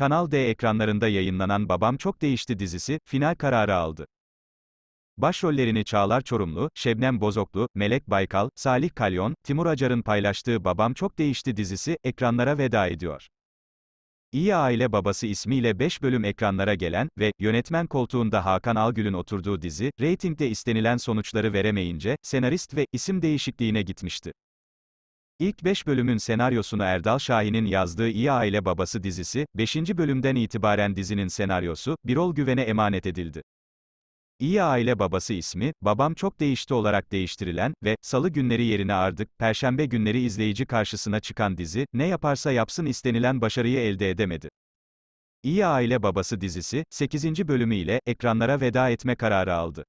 Kanal D ekranlarında yayınlanan Babam Çok Değişti dizisi, final kararı aldı. Başrollerini Çağlar Çorumlu, Şebnem Bozoklu, Melek Baykal, Salih Kalyon, Timur Acar'ın paylaştığı Babam Çok Değişti dizisi, ekranlara veda ediyor. İyi Aile Babası ismiyle 5 bölüm ekranlara gelen ve yönetmen koltuğunda Hakan Algül'ün oturduğu dizi, reytingde istenilen sonuçları veremeyince, senarist ve isim değişikliğine gitmişti. İlk 5 bölümün senaryosunu Erdal Şahin'in yazdığı İyi Aile Babası dizisi, 5. bölümden itibaren dizinin senaryosu, Birol Güven'e emanet edildi. İyi Aile Babası ismi, Babam Çok Değişti olarak değiştirilen ve salı günleri yerine artık perşembe günleri izleyici karşısına çıkan dizi, ne yaparsa yapsın istenilen başarıyı elde edemedi. İyi Aile Babası dizisi, 8. bölümüyle ekranlara veda etme kararı aldı.